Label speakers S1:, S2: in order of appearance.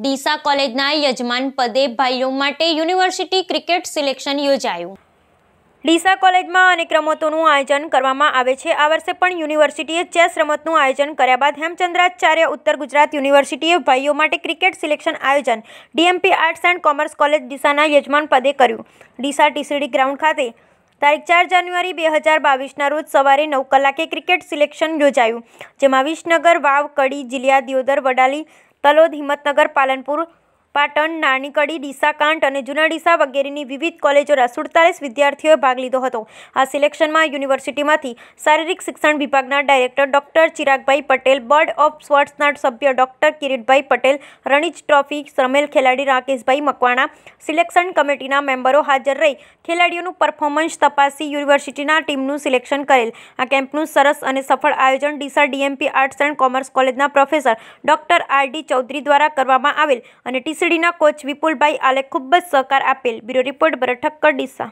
S1: ડીસા કોલેજના યજમાન પદે ભાઈઓ માટે યુનિવર્સિટી ક્રિકેટ સિલેક્શન યોજાયું ડીસા કોલેજમાં અનેક રમતોનું આયોજન કરવામાં આવે છે આ વર્ષે પણ યુનિવર્સિટીએ ચેસ રમતનું આયોજન કર્યા બાદ હેમચંદ્રાચાર્ય ઉત્તર ગુજરાત યુનિવર્સિટીએ ભાઈઓ માટે ક્રિકેટ સિલેક્શન આયોજન DMP arts and commerce college ડીસાના યજમાન પદે કર્યું ડીસા ટીસીડી ગ્રાઉન્ડ ખાતે તારીખ ચાર જાન્યુઆરી બે હજાર બાવીસના રોજ સવારે નવ કલાકે ક્રિકેટ સિલેક્શન યોજાયું જેમાં વિસનગર વાવ કડી જિલ્લા દિયોદર વડાલી તલોદ હિંમતનગર પાલનપુર પાટણ નાનીકડી ડીસાકાંઠ અને જૂના ડીસા વગેરેની વિવિધ કોલેજોના સુડતાલીસ વિદ્યાર્થીઓએ ભાગ લીધો હતો આ સિલેક્શનમાં યુનિવર્સિટીમાંથી શારીરિક શિક્ષણ વિભાગના director doctor Chiragbhai Patel board of સ્વર્ટ્સના સભ્ય ડોક્ટર કિરીટભાઈ પટેલ રણિજ ટ્રોફી રમેલ ખેલાડી રાકેશભાઈ મકવાણા સિલેક્શન કમિટીના મેમ્બરો હાજર રહી ખેલાડીઓનું પરફોર્મન્સ તપાસી યુનિવર્સિટીના ટીમનું સિલેક્શન કરેલ આ કેમ્પનું સરસ અને સફળ આયોજન Deesa DMP arts and commerce કોલેજના professor doctor R D Chaudhary દ્વારા કરવામાં આવેલ અને ટીસી સીડીના કોચ વિપુલભાઈ આલે ખૂબ જ સહકાર આપેલ બ્યુરો રિપોર્ટ બરઠક્કર ડીસા